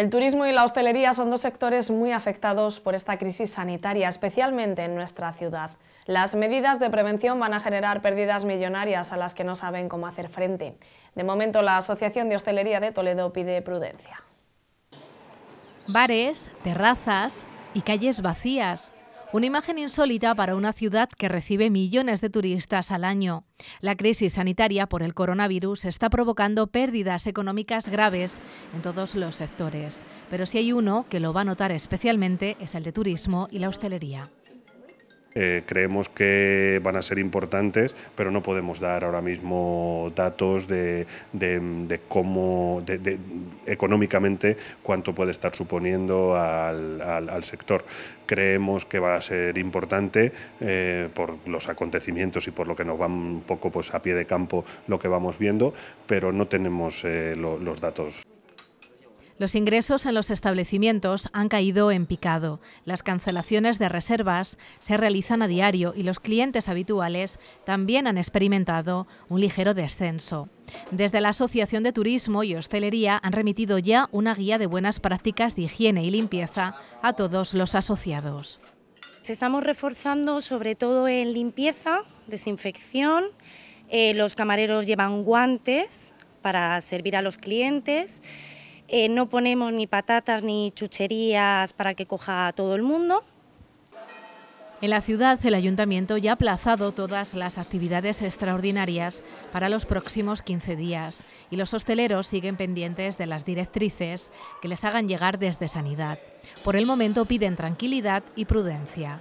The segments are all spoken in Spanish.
El turismo y la hostelería son dos sectores muy afectados por esta crisis sanitaria, especialmente en nuestra ciudad. Las medidas de prevención van a generar pérdidas millonarias a las que no saben cómo hacer frente. De momento, la Asociación de Hostelería de Toledo pide prudencia. Bares, terrazas y calles vacías una imagen insólita para una ciudad que recibe millones de turistas al año. La crisis sanitaria por el coronavirus está provocando pérdidas económicas graves en todos los sectores, pero si hay uno que lo va a notar especialmente es el de turismo y la hostelería. Eh, creemos que van a ser importantes, pero no podemos dar ahora mismo datos de, cómo, económicamente, cuánto puede estar suponiendo al, sector. Creemos que va a ser importante eh, por los acontecimientos y por lo que nos va un poco pues, a pie de campo lo que vamos viendo, pero no tenemos eh, los datos. Los ingresos en los establecimientos han caído en picado. Las cancelaciones de reservas se realizan a diario y los clientes habituales también han experimentado un ligero descenso. Desde la Asociación de Turismo y Hostelería han remitido ya una guía de buenas prácticas de higiene y limpieza a todos los asociados. Estamos reforzando sobre todo en limpieza, desinfección, eh, los camareros llevan guantes para servir a los clientes. Eh, no ponemos ni patatas ni chucherías para que coja todo el mundo. En la ciudad, el ayuntamiento ya ha aplazado todas las actividades extraordinarias para los próximos 15 días y los hosteleros siguen pendientes de las directrices que les hagan llegar desde Sanidad. Por el momento piden tranquilidad y prudencia.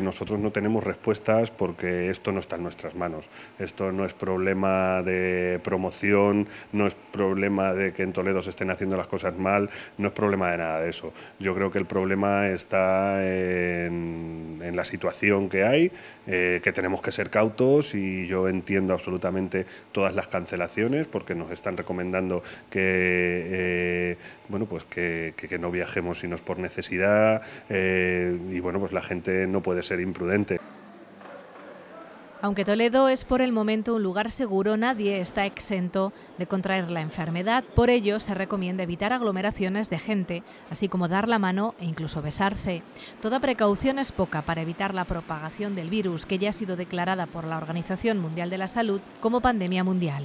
Nosotros no tenemos respuestas porque esto no está en nuestras manos. Esto no es problema de promoción, no es problema de que en Toledo se estén haciendo las cosas mal, no es problema de nada de eso. Yo creo que el problema está en, la situación que hay, eh, que tenemos que ser cautos y yo entiendo absolutamente todas las cancelaciones porque nos están recomendando que, eh, bueno, pues que, no viajemos sino es por necesidad eh, y bueno, pues la gente no puede ser imprudente. Aunque Toledo es por el momento un lugar seguro, nadie está exento de contraer la enfermedad. Por ello, se recomienda evitar aglomeraciones de gente, así como dar la mano e incluso besarse. Toda precaución es poca para evitar la propagación del virus, que ya ha sido declarada por la Organización Mundial de la Salud como pandemia mundial.